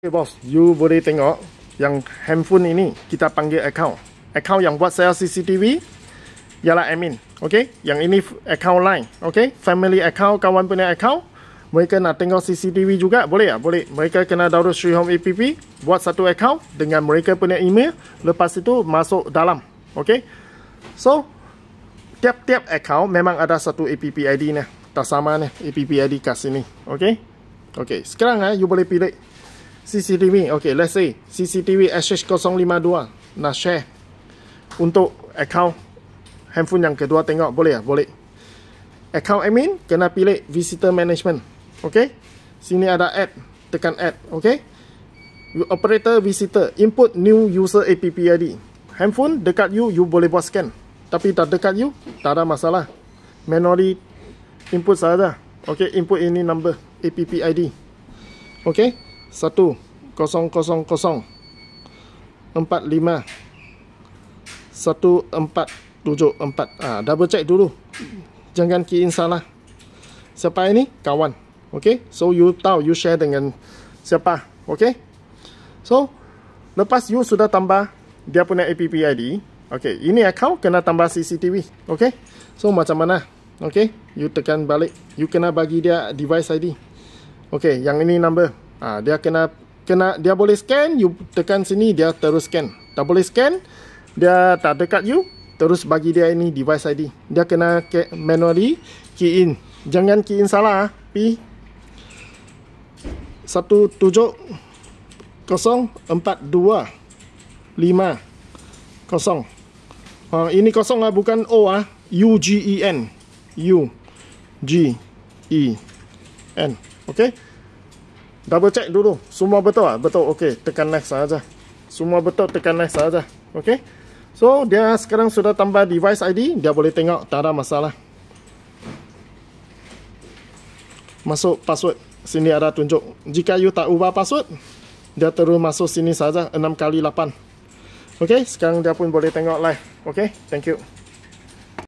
Okay, bos, you boleh tengok yang handphone ini kita panggil account. Account yang buat saya CCTV ialah admin. Okay, yang ini account line. Okay, family account, kawan punya account. Mereka nak tengok CCTV juga, boleh ya? Boleh. Mereka kena download Sri Home APP, buat satu account dengan mereka punya email. Lepas itu masuk dalam. Okay, so tiap-tiap account memang ada satu APP ID ni. Tak sama ni, APP ID kat sini. Okay, okay. sekarang ha, you boleh pilih. CCTV. Okay, let's say CCTV SH052 nak share untuk account handphone yang kedua tengok boleh ya? Boleh. Account admin kena pilih visitor management. Okay. Sini ada add. Tekan add. Okay. Operator visitor input new user app ID. Handphone dekat you, you boleh buat scan. Tapi tak dekat you, tak ada masalah. Memory input sahaja. Okay, input ini number app ID. Okay. 1 0 0 0 45 1 4 ah, Double check dulu Jangan key salah Siapa ini? Kawan Okay So you tahu You share dengan Siapa Okay So Lepas you sudah tambah Dia punya APP ID Okay Ini account Kena tambah CCTV Okay So macam mana Okay You tekan balik You kena bagi dia device ID Okay Yang ini number Ha, dia kena kena dia boleh scan you tekan sini dia terus scan. Tak boleh scan dia tak dekat you terus bagi dia ini device ID. Dia kena ke manually key in. Jangan key in salah ah. P 17042 50. Ha, ini kosong lah bukan O ah. U G E N. U G E N. Okey double check dulu semua betul tak? betul ok tekan next saja. semua betul tekan next saja. ok so dia sekarang sudah tambah device ID dia boleh tengok tak ada masalah masuk password sini ada tunjuk jika you tak ubah password dia terus masuk sini saja 6 kali 8 ok sekarang dia pun boleh tengok live ok thank you